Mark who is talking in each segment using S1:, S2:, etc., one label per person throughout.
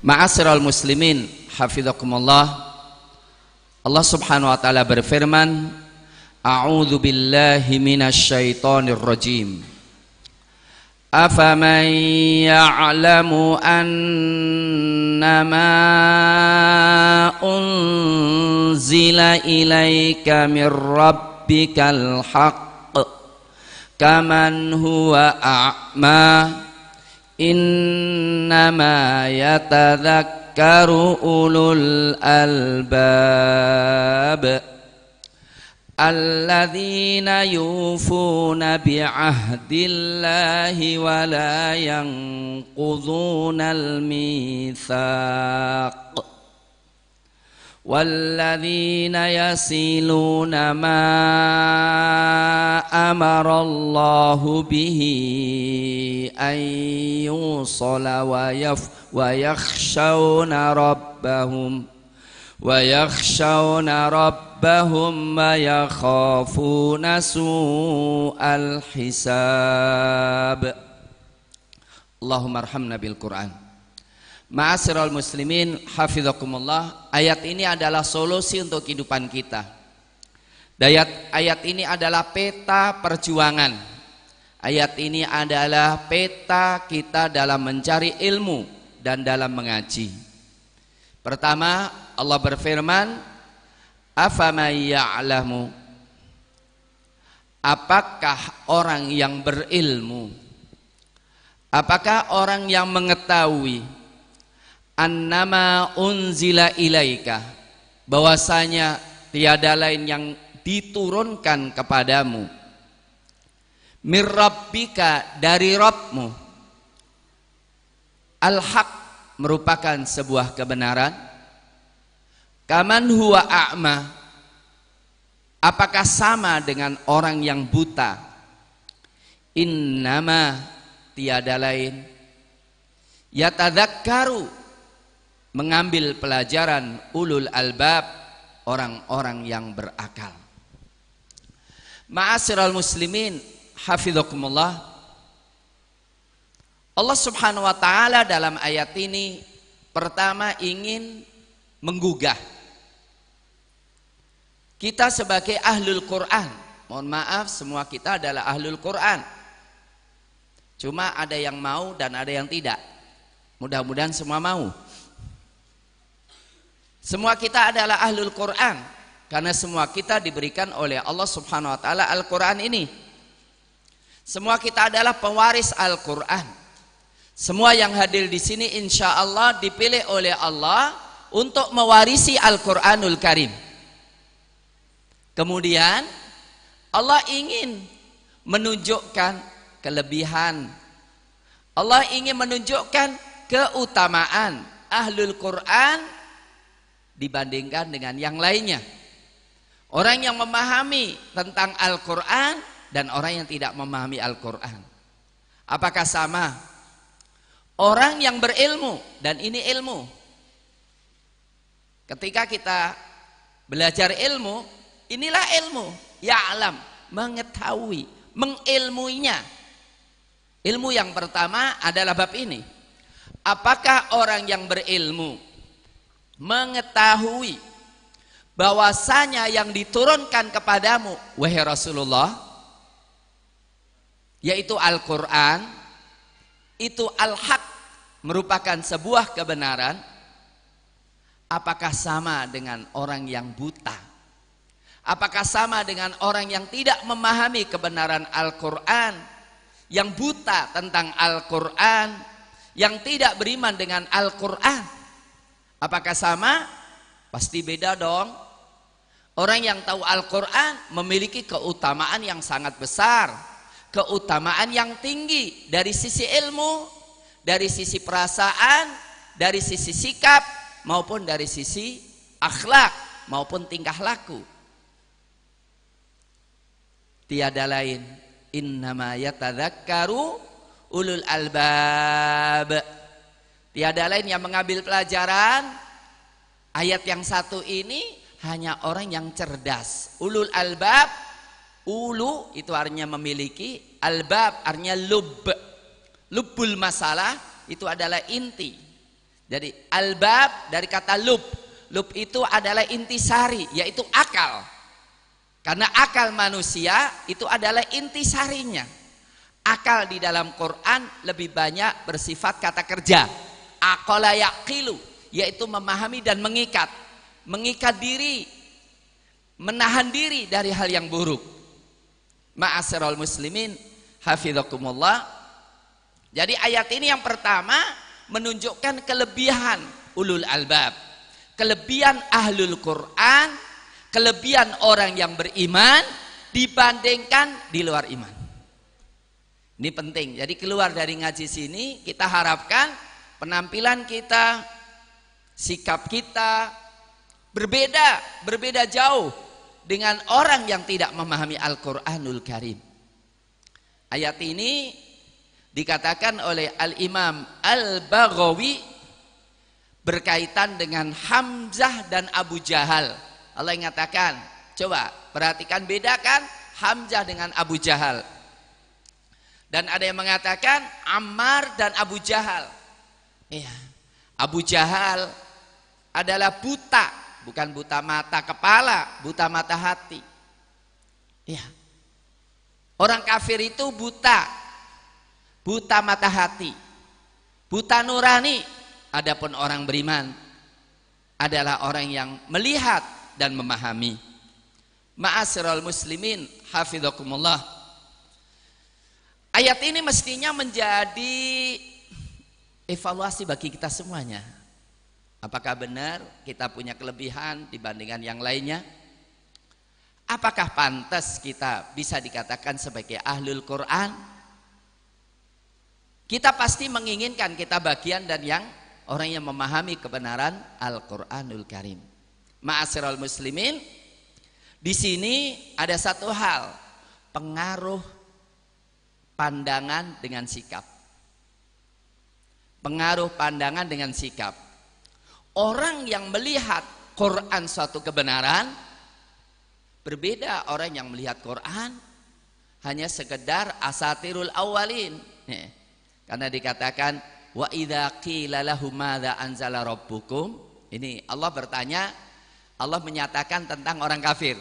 S1: Ma'asyiral muslimin, hafizakumullah. Allah Subhanahu wa taala berfirman, A'udzu billahi minasyaitonir rajim. أفمن يعلم أنما أنزل ilaika min Rabbikal الحق كمن هو أعمى إنما يتذكر أولو الألباب الذين يوفون بعهد الله ولا ينقضون الميثاق والذين يصلون ما امر الله به ان يوصل ويف ويخشون ربهم ويخشون ربهم ويخافون سوء الحساب اللهم ارحمنا بالقران Maasirul muslimin hafizakumullah ayat ini adalah solusi untuk kehidupan kita. Ayat ayat ini adalah peta perjuangan. Ayat ini adalah peta kita dalam mencari ilmu dan dalam mengaji. Pertama, Allah berfirman, "Afamay Apakah orang yang berilmu? Apakah orang yang mengetahui? annama unzila ilaika bahwasanya tiada lain yang diturunkan kepadamu mirrabbika dari Rabbmu al-haq merupakan sebuah kebenaran kaman huwa a'ma apakah sama dengan orang yang buta innama tiada lain yatadzakkaru mengambil pelajaran ulul albab orang-orang yang berakal. Ma'asyiral muslimin, hafizakumullah. Allah Subhanahu wa taala dalam ayat ini pertama ingin menggugah kita sebagai ahlul Quran. Mohon maaf, semua kita adalah ahlul Quran. Cuma ada yang mau dan ada yang tidak. Mudah-mudahan semua mau. Semua kita adalah ahlul Quran karena semua kita diberikan oleh Allah Subhanahu wa taala Al-Qur'an ini. Semua kita adalah pewaris Al-Qur'an. Semua yang hadir di sini insya Allah dipilih oleh Allah untuk mewarisi Al-Quranul Karim. Kemudian Allah ingin menunjukkan kelebihan. Allah ingin menunjukkan keutamaan Ahlul Quran dibandingkan dengan yang lainnya. Orang yang memahami tentang Al-Quran dan orang yang tidak memahami Al-Quran. Apakah sama? Orang yang berilmu dan ini ilmu. Ketika kita belajar ilmu, inilah ilmu. Ya alam, mengetahui, mengilmuinya. Ilmu yang pertama adalah bab ini. Apakah orang yang berilmu mengetahui bahwasanya yang diturunkan kepadamu wahai Rasulullah yaitu Al-Qur'an itu al-haq merupakan sebuah kebenaran apakah sama dengan orang yang buta apakah sama dengan orang yang tidak memahami kebenaran Al-Qur'an yang buta tentang Al-Qur'an yang tidak beriman dengan Al-Qur'an Apakah sama? Pasti beda dong. Orang yang tahu Al-Quran memiliki keutamaan yang sangat besar. Keutamaan yang tinggi dari sisi ilmu, dari sisi perasaan, dari sisi sikap, maupun dari sisi akhlak, maupun tingkah laku. Tiada lain. Innama yatadakkaru ulul albab. Tiada lain yang mengambil pelajaran ayat yang satu ini hanya orang yang cerdas. Ulul albab, ulu itu artinya memiliki, albab artinya lub. Lubul masalah itu adalah inti. Jadi albab dari kata lub. Lub itu adalah inti sari yaitu akal. Karena akal manusia itu adalah inti sarinya Akal di dalam Quran lebih banyak bersifat kata kerja Akola yakilu yaitu memahami dan mengikat. Mengikat diri, menahan diri dari hal yang buruk. Ma'asirul muslimin, hafizakumullah. Jadi ayat ini yang pertama menunjukkan kelebihan ulul albab. Kelebihan ahlul Quran, kelebihan orang yang beriman dibandingkan di luar iman. Ini penting. Jadi keluar dari ngaji sini kita harapkan penampilan kita, sikap kita berbeda, berbeda jauh dengan orang yang tidak memahami Al-Qur'anul Karim. Ayat ini dikatakan oleh Al-Imam Al-Baghawi berkaitan dengan Hamzah dan Abu Jahal. Allah mengatakan, coba perhatikan bedakan Hamzah dengan Abu Jahal. Dan ada yang mengatakan Ammar dan Abu Jahal. Iya. Abu Jahal adalah buta, bukan buta mata kepala, buta mata hati. Iya. Orang kafir itu buta, buta mata hati, buta nurani. Adapun orang beriman adalah orang yang melihat dan memahami. Maasirul muslimin, hafidhukumullah. Ayat ini mestinya menjadi evaluasi bagi kita semuanya. Apakah benar kita punya kelebihan dibandingkan yang lainnya? Apakah pantas kita bisa dikatakan sebagai ahlul Quran? Kita pasti menginginkan kita bagian dan yang orang yang memahami kebenaran Al-Qur'anul Karim. Maasirul muslimin, di sini ada satu hal, pengaruh pandangan dengan sikap pengaruh pandangan dengan sikap. Orang yang melihat Quran suatu kebenaran berbeda orang yang melihat Quran hanya sekedar asatirul awalin. Nih, eh, karena dikatakan wa idza qila lahum anzala rabbukum ini Allah bertanya Allah menyatakan tentang orang kafir.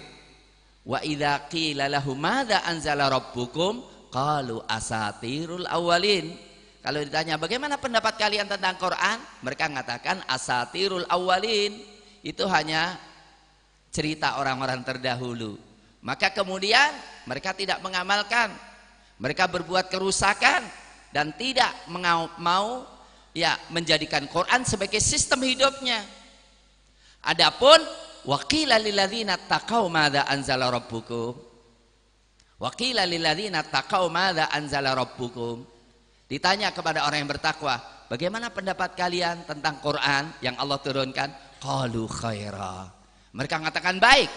S1: Wa idza qila lahum anzala rabbukum qalu asatirul awalin. Kalau ditanya bagaimana pendapat kalian tentang Quran, mereka mengatakan asatirul awalin itu hanya cerita orang-orang terdahulu. Maka kemudian mereka tidak mengamalkan, mereka berbuat kerusakan dan tidak mau ya menjadikan Quran sebagai sistem hidupnya. Adapun waqila lilladzina taqau madza anzala rabbukum. Waqila lilladzina taqau madza anzala rabbukum. Ditanya kepada orang yang bertakwa, bagaimana pendapat kalian tentang Quran yang Allah turunkan? Qalu khaira. Mereka mengatakan baik.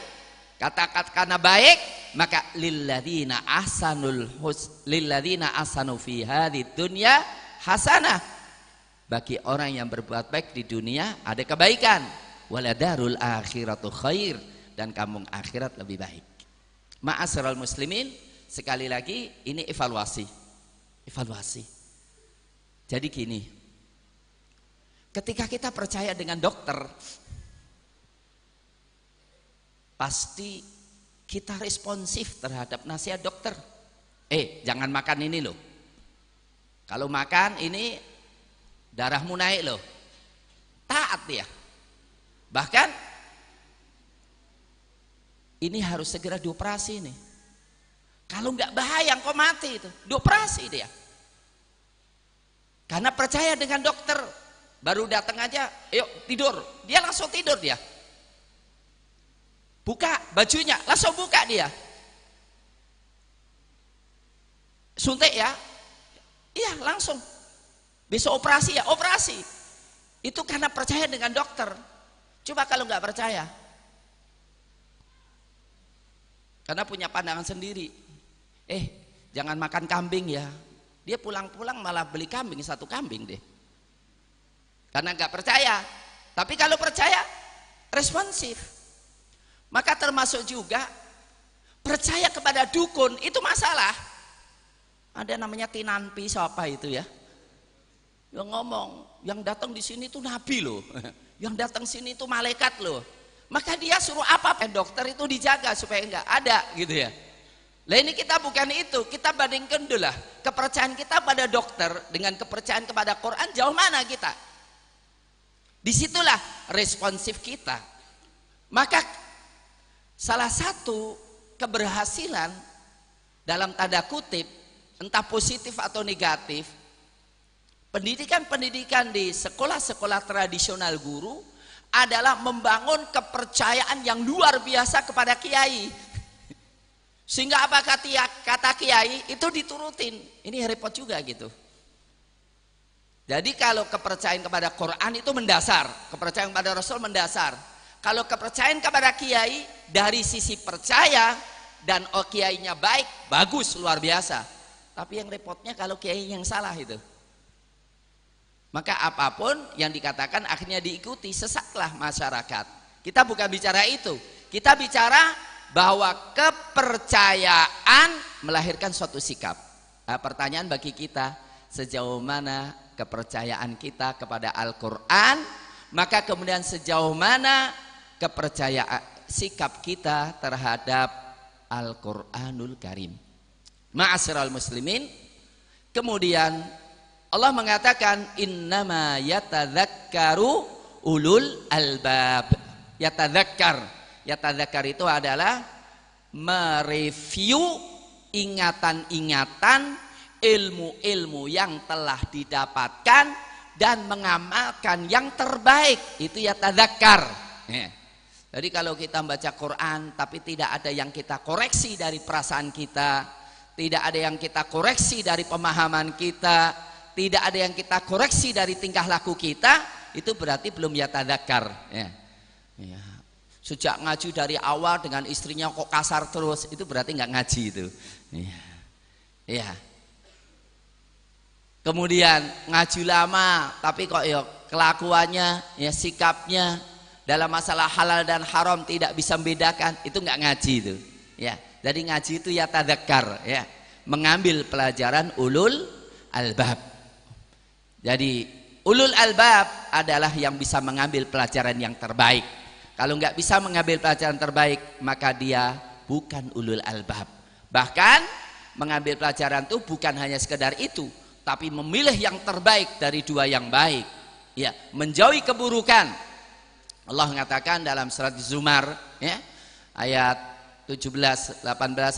S1: Kata-kata karena baik, maka lilladzina asanul hus lilladzina ahsanu fi di dunya hasanah. Bagi orang yang berbuat baik di dunia ada kebaikan. Waladarul akhiratu khair dan kampung akhirat lebih baik. Ma'asyiral muslimin, sekali lagi ini evaluasi. Evaluasi. Jadi gini, ketika kita percaya dengan dokter, pasti kita responsif terhadap nasihat dokter. Eh, jangan makan ini loh. Kalau makan ini darahmu naik loh. Taat ya. Bahkan ini harus segera dioperasi nih. Kalau nggak bahaya, kok mati itu. Dioperasi dia. Karena percaya dengan dokter, baru datang aja, yuk tidur. Dia langsung tidur dia. Buka bajunya, langsung buka dia. Suntik ya? Iya, langsung. Besok operasi ya, operasi. Itu karena percaya dengan dokter. Coba kalau nggak percaya. Karena punya pandangan sendiri. Eh, jangan makan kambing ya. Dia pulang-pulang malah beli kambing, satu kambing deh. Karena nggak percaya. Tapi kalau percaya, responsif. Maka termasuk juga percaya kepada dukun itu masalah. Ada namanya tinanpi siapa itu ya? Yang ngomong, yang datang di sini itu nabi loh. Yang datang sini itu malaikat loh. Maka dia suruh apa? Eh, dokter itu dijaga supaya nggak ada gitu ya. Lah ini kita bukan itu, kita bandingkan dulu lah kepercayaan kita pada dokter dengan kepercayaan kepada Quran jauh mana kita? Disitulah responsif kita. Maka salah satu keberhasilan dalam tanda kutip entah positif atau negatif pendidikan-pendidikan di sekolah-sekolah tradisional guru adalah membangun kepercayaan yang luar biasa kepada kiai sehingga apa kata, kata kiai itu diturutin. Ini repot juga gitu. Jadi kalau kepercayaan kepada Quran itu mendasar, kepercayaan kepada Rasul mendasar. Kalau kepercayaan kepada kiai dari sisi percaya dan oh kiainya baik, bagus luar biasa. Tapi yang repotnya kalau kiai yang salah itu. Maka apapun yang dikatakan akhirnya diikuti, sesatlah masyarakat. Kita bukan bicara itu. Kita bicara bahwa kepercayaan melahirkan suatu sikap. Nah, pertanyaan bagi kita, sejauh mana kepercayaan kita kepada Al-Qur'an, maka kemudian sejauh mana kepercayaan sikap kita terhadap Al-Qur'anul Karim. Maasiral muslimin, kemudian Allah mengatakan innama yatadhakkaru ulul albab. Yatadhakkar, tadakar itu adalah mereview ingatan-ingatan ilmu-ilmu yang telah didapatkan dan mengamalkan yang terbaik. Itu ya tadakar. Eh. Jadi kalau kita membaca Quran tapi tidak ada yang kita koreksi dari perasaan kita, tidak ada yang kita koreksi dari pemahaman kita, tidak ada yang kita koreksi dari tingkah laku kita, itu berarti belum tadakar. Ya. ya. Sejak ngaji dari awal dengan istrinya kok kasar terus, itu berarti nggak ngaji itu. Iya. Iya. Kemudian ngaji lama, tapi kok yuk ya kelakuannya, ya sikapnya dalam masalah halal dan haram tidak bisa membedakan, itu nggak ngaji itu. Ya. Jadi ngaji itu ya tadakar, ya. Mengambil pelajaran ulul albab. Jadi ulul albab adalah yang bisa mengambil pelajaran yang terbaik kalau nggak bisa mengambil pelajaran terbaik, maka dia bukan ulul albab. Bahkan mengambil pelajaran itu bukan hanya sekedar itu, tapi memilih yang terbaik dari dua yang baik. Ya, menjauhi keburukan. Allah mengatakan dalam surat Zumar, ya, ayat 17, 18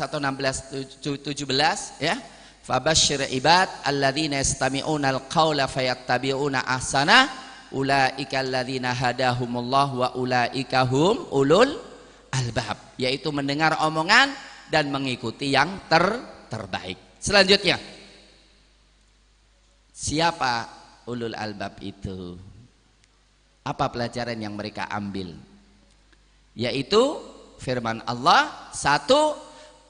S1: atau 16 17 ya. Fabashshir ibad alladzina yastami'una al qawla fayattabi'una ahsana ulaika alladzina hadahumullah wa ulaika hum ulul albab yaitu mendengar omongan dan mengikuti yang ter terbaik. Selanjutnya siapa ulul albab itu? Apa pelajaran yang mereka ambil? Yaitu firman Allah satu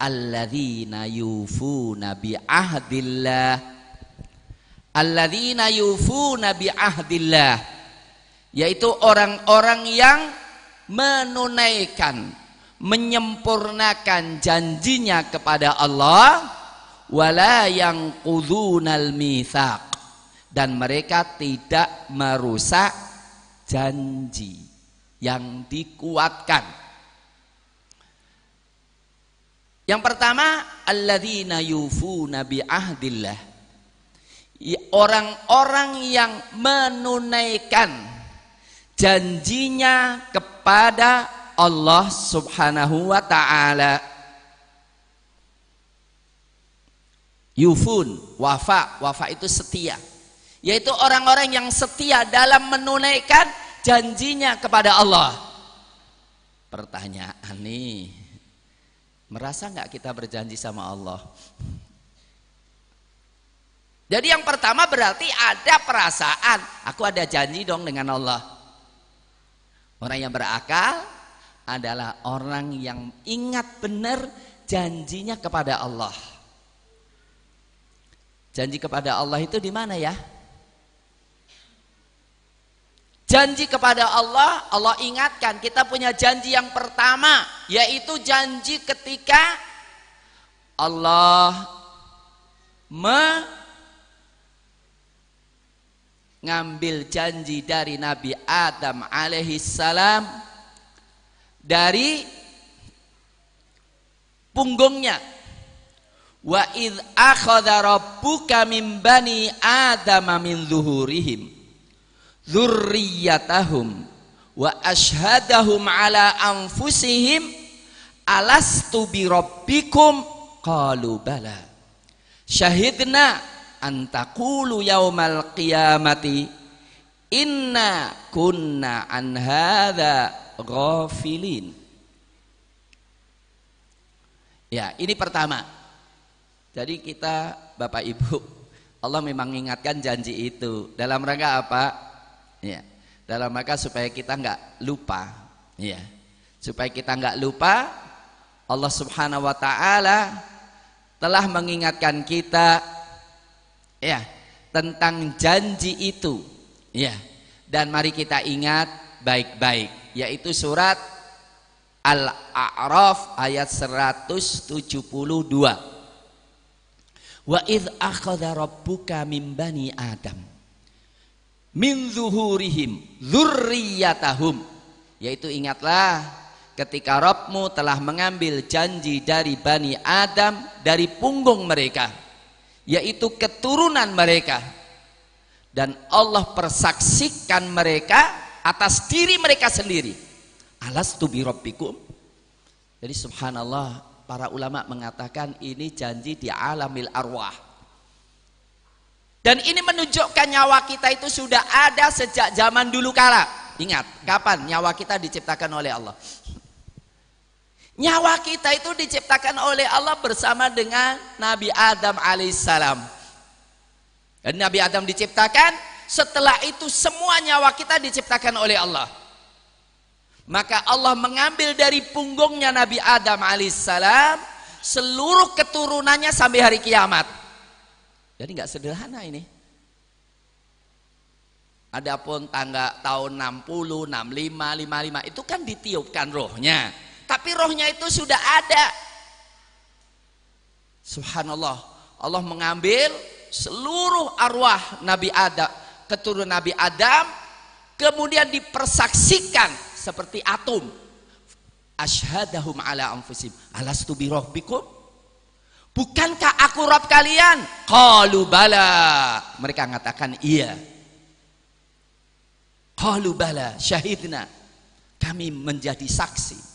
S1: alladzina yufuna bi ahdillah alladzina yufuna Nabi ahdillah yaitu orang-orang yang menunaikan menyempurnakan janjinya kepada Allah wala yang kudunal mithaq dan mereka tidak merusak janji yang dikuatkan yang pertama alladzina yufuna Nabi ahdillah orang-orang yang menunaikan janjinya kepada Allah Subhanahu wa taala. Yufun, wafa, wafa itu setia. Yaitu orang-orang yang setia dalam menunaikan janjinya kepada Allah. Pertanyaan nih, merasa nggak kita berjanji sama Allah? Jadi yang pertama berarti ada perasaan. Aku ada janji dong dengan Allah. Orang yang berakal adalah orang yang ingat benar janjinya kepada Allah. Janji kepada Allah itu di mana ya? Janji kepada Allah, Allah ingatkan kita punya janji yang pertama, yaitu janji ketika Allah me ngambil janji dari Nabi Adam alaihi salam dari punggungnya wa id akhadha rabbuka min bani adam min zuhurihim dzurriyyatahum wa ashhadahum ala anfusihim alastu bi rabbikum qalu bala syahidna antakulu yaumal qiyamati inna kunna an hadha ghafilin ya ini pertama jadi kita Bapak Ibu Allah memang mengingatkan janji itu dalam rangka apa ya dalam rangka supaya kita nggak lupa ya supaya kita nggak lupa Allah Subhanahu wa taala telah mengingatkan kita ya tentang janji itu ya dan mari kita ingat baik-baik yaitu surat Al-A'raf ayat 172 Wa idh akhadha rabbuka min bani Adam min zuhurihim dzurriyyatahum yaitu ingatlah ketika Rabbmu telah mengambil janji dari Bani Adam dari punggung mereka yaitu keturunan mereka dan Allah persaksikan mereka atas diri mereka sendiri alastu bi rabbikum jadi subhanallah para ulama mengatakan ini janji di alamil arwah dan ini menunjukkan nyawa kita itu sudah ada sejak zaman dulu kala ingat kapan nyawa kita diciptakan oleh Allah Nyawa kita itu diciptakan oleh Allah bersama dengan Nabi Adam alaihissalam. Dan Nabi Adam diciptakan, setelah itu semua nyawa kita diciptakan oleh Allah. Maka Allah mengambil dari punggungnya Nabi Adam alaihissalam seluruh keturunannya sampai hari kiamat. Jadi nggak sederhana ini. Adapun tangga tahun 60, 65, 55 itu kan ditiupkan rohnya tapi rohnya itu sudah ada. Subhanallah, Allah mengambil seluruh arwah Nabi Adam, keturunan Nabi Adam, kemudian dipersaksikan seperti atom. Ashadahum ala anfusim. Alastu birohbikum? Bukankah aku Rob kalian? Kalu bala. Mereka mengatakan iya. Kalu bala syahidna. Kami menjadi saksi.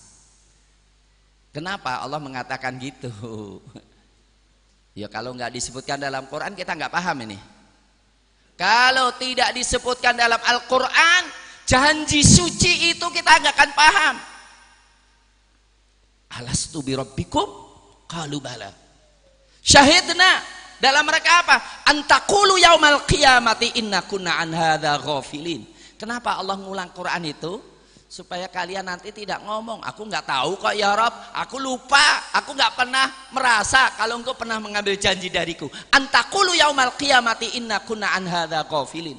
S1: Kenapa Allah mengatakan gitu? Ya kalau nggak disebutkan dalam Quran kita nggak paham ini. Kalau tidak disebutkan dalam Al-Quran, janji suci itu kita nggak akan paham. Alastu birabbikum qalu bala. Syahidna dalam mereka apa? Antakulu yaumal qiyamati inna kunna an hadza Kenapa Allah ngulang Quran itu? supaya kalian nanti tidak ngomong aku nggak tahu kok ya Rob aku lupa aku nggak pernah merasa kalau engkau pernah mengambil janji dariku antakulu yaumal qiyamati inna kunna an hadza qafilin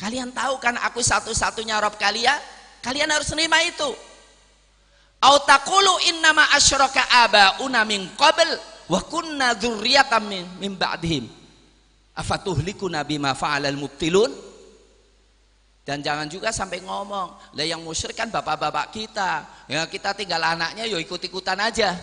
S1: kalian tahu kan aku satu-satunya Rob kalian kalian harus terima itu autakulu taqulu innama asyroka abauna min qabl wa kunna dzurriyyatan min ba'dihim nabi bima fa'alal mubtilun dan jangan juga sampai ngomong, lah yang musyrik kan bapak-bapak kita. Ya kita tinggal anaknya yo ikut-ikutan aja.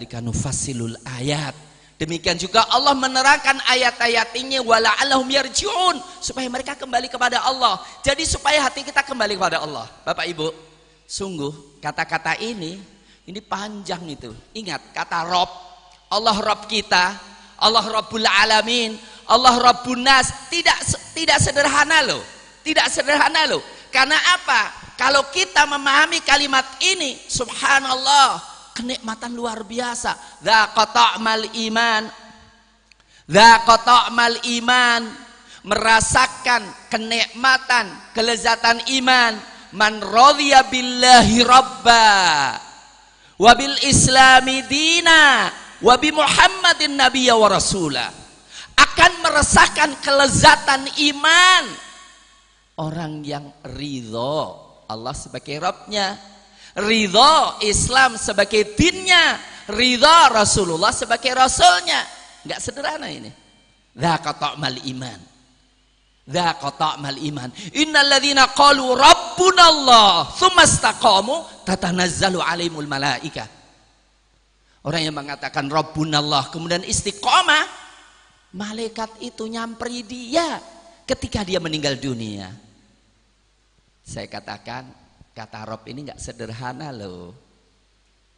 S1: dikanu fasilul ayat. Demikian juga Allah menerangkan ayat ayat ini wala wala'allahum yarji'un supaya mereka kembali kepada Allah. Jadi supaya hati kita kembali kepada Allah. Bapak Ibu, sungguh kata-kata ini ini panjang itu. Ingat kata Rob, Allah Rob kita, Allah Rabbul Alamin, Allah Rabbun Nas tidak tidak sederhana loh tidak sederhana loh karena apa kalau kita memahami kalimat ini subhanallah kenikmatan luar biasa mal iman mal iman merasakan kenikmatan kelezatan iman man radhiya billahi rabba wabil islami dina wabi muhammadin nabiya wa akan meresahkan kelezatan iman. Orang yang ridho, Allah sebagai Robnya, ridho Islam sebagai dinnya, ridho Rasulullah sebagai Rasulnya. Enggak sederhana ini. Dah kotak mal iman. Dah kotak mal iman. Allah, qalu rabbunallah, tata tatanazzalu alaihimul malaika Orang yang mengatakan Rabbunallah kemudian istiqomah Malaikat itu nyamperi dia ketika dia meninggal dunia. Saya katakan, kata Rob ini nggak sederhana loh.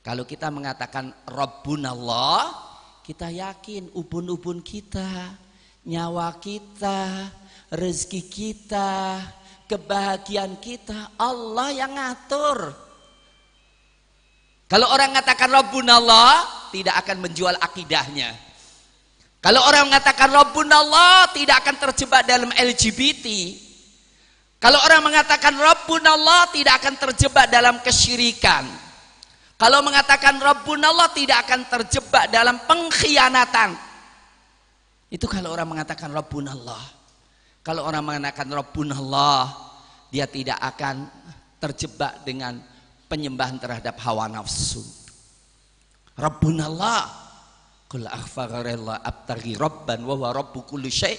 S1: Kalau kita mengatakan Rabbunallah, kita yakin ubun-ubun kita, nyawa kita, rezeki kita, kebahagiaan kita Allah yang ngatur. Kalau orang mengatakan Rabbunallah, tidak akan menjual akidahnya. Kalau orang mengatakan Rabbun Allah tidak akan terjebak dalam LGBT. Kalau orang mengatakan Rabbun Allah tidak akan terjebak dalam kesyirikan. Kalau mengatakan Rabbun Allah tidak akan terjebak dalam pengkhianatan. Itu kalau orang mengatakan Rabbun Allah. Kalau orang mengatakan Rabbun Allah, dia tidak akan terjebak dengan penyembahan terhadap hawa nafsu. Rabbun Allah Qul akhfararallah abtaghi rabban wa rabbu kulli syai.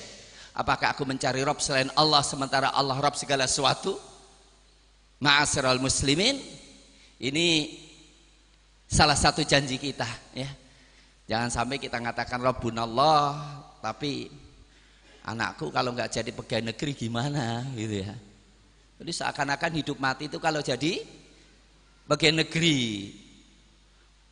S1: Apakah aku mencari Rob selain Allah sementara Allah Rob segala sesuatu? Ma'asyiral muslimin, ini salah satu janji kita ya. Jangan sampai kita mengatakan Rabbunallah tapi anakku kalau nggak jadi pegawai negeri gimana gitu ya. Jadi seakan-akan hidup mati itu kalau jadi pegawai negeri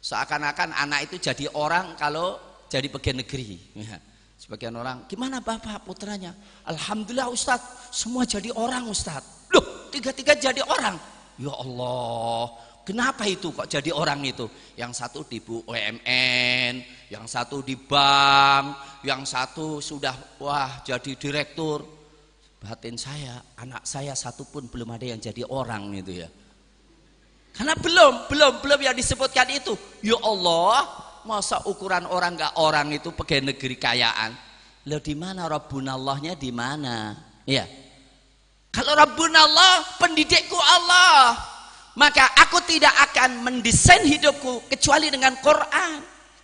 S1: Seakan-akan anak itu jadi orang kalau jadi pegawai negeri. Ya. Sebagian orang, gimana bapak putranya? Alhamdulillah Ustadz, semua jadi orang Ustadz. Loh, tiga-tiga jadi orang. Ya Allah, kenapa itu kok jadi orang itu? Yang satu di UMN yang satu di bank, yang satu sudah wah jadi direktur. Batin saya, anak saya satu pun belum ada yang jadi orang itu ya. Karena belum, belum, belum yang disebutkan itu. Ya Allah, masa ukuran orang nggak orang itu pegawai negeri kayaan. Lo di mana Rabbunallahnya di mana? Ya, Kalau Rabbunallah pendidikku Allah, maka aku tidak akan mendesain hidupku kecuali dengan Quran.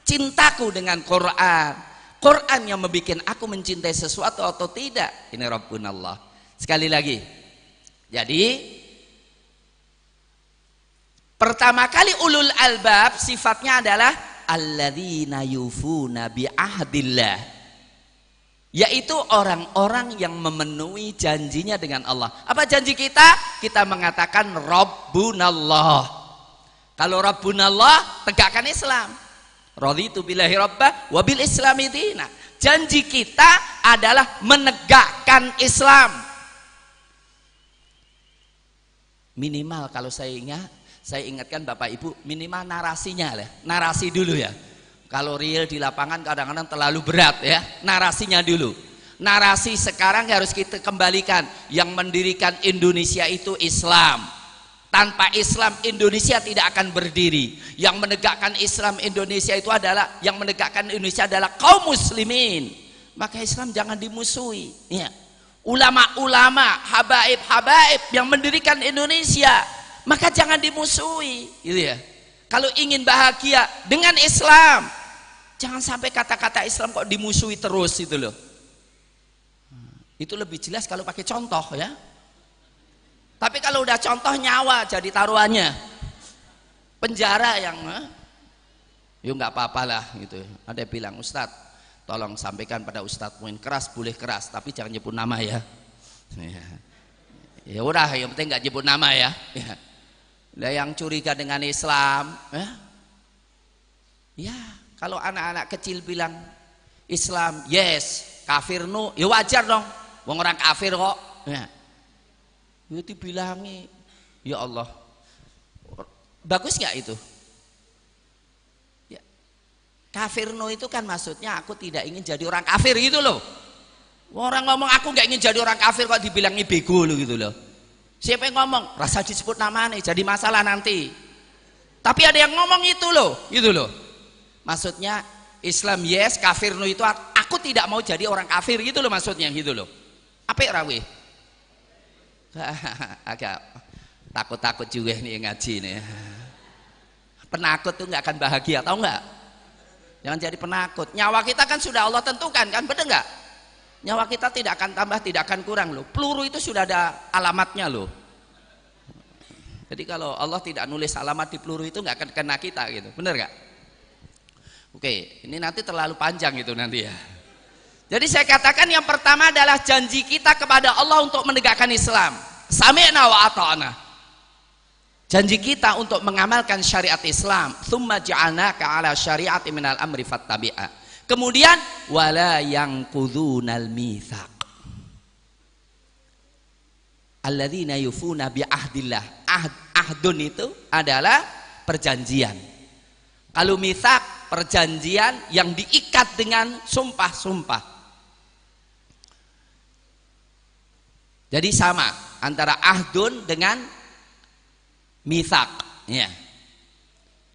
S1: Cintaku dengan Quran. Quran yang membuat aku mencintai sesuatu atau tidak. Ini Rabbunallah. Sekali lagi. Jadi Pertama kali ulul albab sifatnya adalah alladzina yufuna nabi ahdillah yaitu orang-orang yang memenuhi janjinya dengan Allah. Apa janji kita? Kita mengatakan Rabbunallah. Kalau Rabbunallah, tegakkan Islam. Raditu billahi rabbah wabil bil islami dina. Janji kita adalah menegakkan Islam. Minimal kalau saya ingat saya ingatkan Bapak Ibu minimal narasinya lah, narasi dulu ya. Kalau real di lapangan kadang-kadang terlalu berat ya, narasinya dulu. Narasi sekarang harus kita kembalikan. Yang mendirikan Indonesia itu Islam. Tanpa Islam Indonesia tidak akan berdiri. Yang menegakkan Islam Indonesia itu adalah yang menegakkan Indonesia adalah kaum muslimin. Maka Islam jangan dimusuhi. Ya. Ulama-ulama, habaib-habaib yang mendirikan Indonesia maka jangan dimusuhi gitu ya kalau ingin bahagia dengan Islam jangan sampai kata-kata Islam kok dimusuhi terus itu loh itu lebih jelas kalau pakai contoh ya tapi kalau udah contoh nyawa jadi taruhannya penjara yang eh, yuk ya nggak apa-apa lah gitu ada yang bilang Ustad, tolong sampaikan pada Ustadz mungkin keras boleh keras tapi jangan nyebut nama ya ya, ya udah yang penting nggak nyebut nama ya, ya Lah yang curiga dengan Islam, eh? ya kalau anak-anak kecil bilang Islam, yes, kafir no, ya wajar dong, wong orang kafir kok. Ya. Itu dibilangi, ya Allah, bagus nggak itu? Ya. Kafir no itu kan maksudnya aku tidak ingin jadi orang kafir gitu loh. Orang ngomong aku nggak ingin jadi orang kafir kok dibilangi bego lo gitu loh. Siapa yang ngomong? Rasa disebut nama namanya jadi masalah nanti. Tapi ada yang ngomong itu loh, gitu loh. Maksudnya Islam yes, kafir no itu aku tidak mau jadi orang kafir gitu loh maksudnya gitu loh. Apa ya, rawi? Agak takut-takut juga nih ngaji nih. Penakut tuh nggak akan bahagia, tau nggak? Jangan jadi penakut. Nyawa kita kan sudah Allah tentukan kan, bener nggak? Nyawa kita tidak akan tambah, tidak akan kurang loh. Peluru itu sudah ada alamatnya loh. Jadi kalau Allah tidak nulis alamat di peluru itu nggak akan kena kita gitu, bener nggak? Oke, ini nanti terlalu panjang gitu nanti ya. Jadi saya katakan yang pertama adalah janji kita kepada Allah untuk menegakkan Islam. Sami'na wa ata'na. Janji kita untuk mengamalkan syariat Islam. Thumma ja'alnaka ala syari'ati minal amri fattabi'a. Kemudian wala yang kudunal mithaq. Alladzina yufuna bi ahdillah. Ahd, ahdun itu adalah perjanjian. Kalau mithaq perjanjian yang diikat dengan sumpah-sumpah. Jadi sama antara ahdun dengan mithaq. Ya.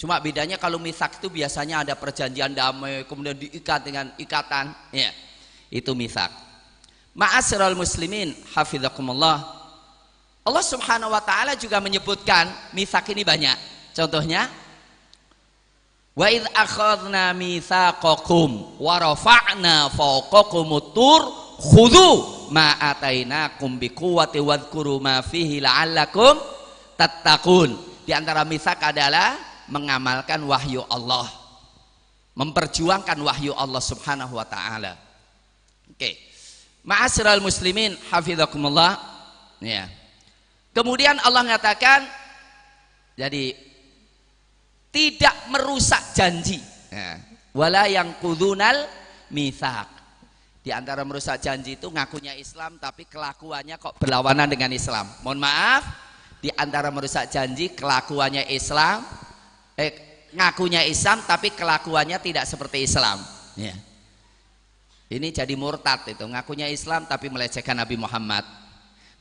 S1: Cuma bedanya kalau misak itu biasanya ada perjanjian damai kemudian diikat dengan ikatan, ya. Itu misak. Ma'asyiral muslimin, hafizakumullah. Allah Subhanahu wa taala juga menyebutkan misak ini banyak. Contohnya Wa id akhadna mitsaqakum wa rafa'na khudu ma'ataina khudhu ma atainakum biquwwati wadhkuru ma fihi la'allakum tattaqun. Di antara misak adalah mengamalkan wahyu Allah memperjuangkan wahyu Allah subhanahu wa ta'ala oke okay. ma'asral muslimin hafizakumullah ya kemudian Allah mengatakan jadi tidak merusak janji ya. wala yang kudunal mithaq di antara merusak janji itu ngakunya Islam tapi kelakuannya kok berlawanan dengan Islam mohon maaf di antara merusak janji kelakuannya Islam eh, ngakunya Islam tapi kelakuannya tidak seperti Islam ya. ini jadi murtad itu ngakunya Islam tapi melecehkan Nabi Muhammad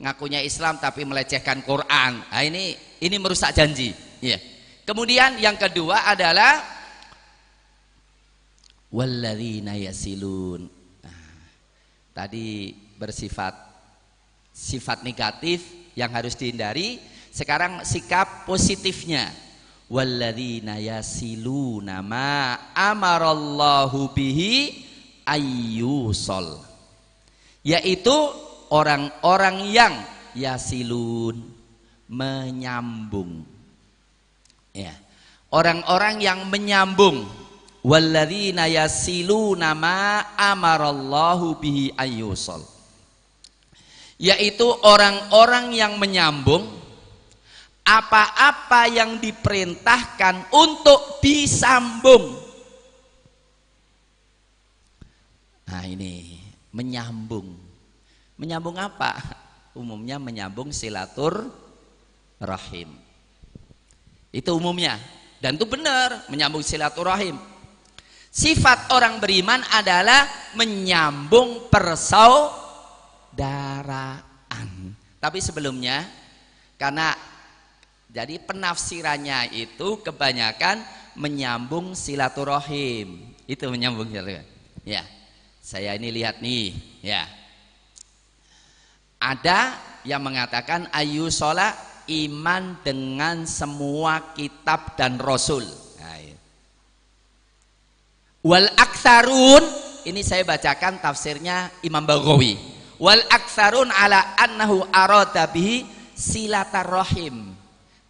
S1: ngakunya Islam tapi melecehkan Quran nah, ini ini merusak janji ya. kemudian yang kedua adalah walladzina yasilun nah, tadi bersifat sifat negatif yang harus dihindari sekarang sikap positifnya walladzina yasiluna ma amarallahu bihi ayyusol yaitu orang-orang yang yasilun menyambung ya orang-orang yang menyambung walladzina yasiluna ma amarallahu bihi ayyusol yaitu orang-orang yang menyambung apa-apa yang diperintahkan untuk disambung. Nah, ini menyambung. Menyambung apa? Umumnya menyambung silatur rahim. Itu umumnya. Dan itu benar, menyambung silatur rahim Sifat orang beriman adalah menyambung persaudaraan. Tapi sebelumnya, karena jadi penafsirannya itu kebanyakan menyambung silaturahim. Itu menyambung silaturahim. Ya. Saya ini lihat nih, ya. Ada yang mengatakan ayu sholat iman dengan semua kitab dan rasul. Nah, ya. Wal aksarun ini saya bacakan tafsirnya Imam Baghawi. Wal aksarun ala annahu arada bihi silaturahim.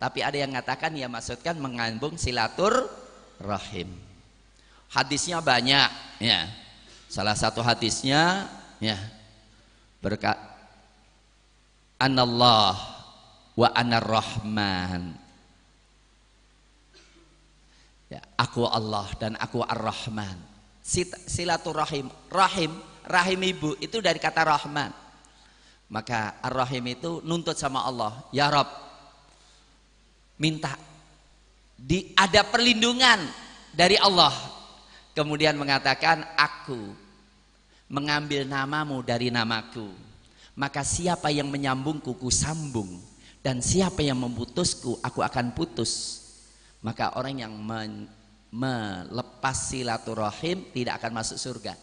S1: Tapi ada yang mengatakan ya maksudkan mengandung silatur rahim. Hadisnya banyak ya. Salah satu hadisnya ya berkat anallah wa anar rahman. Ya, aku Allah dan aku Ar-Rahman. Silaturahim, rahim, rahim ibu itu dari kata Rahman. Maka Ar-Rahim itu nuntut sama Allah, ya Rob minta di ada perlindungan dari Allah kemudian mengatakan aku mengambil namamu dari namaku maka siapa yang menyambungku ku sambung dan siapa yang memutusku aku akan putus maka orang yang men, melepas silaturahim tidak akan masuk surga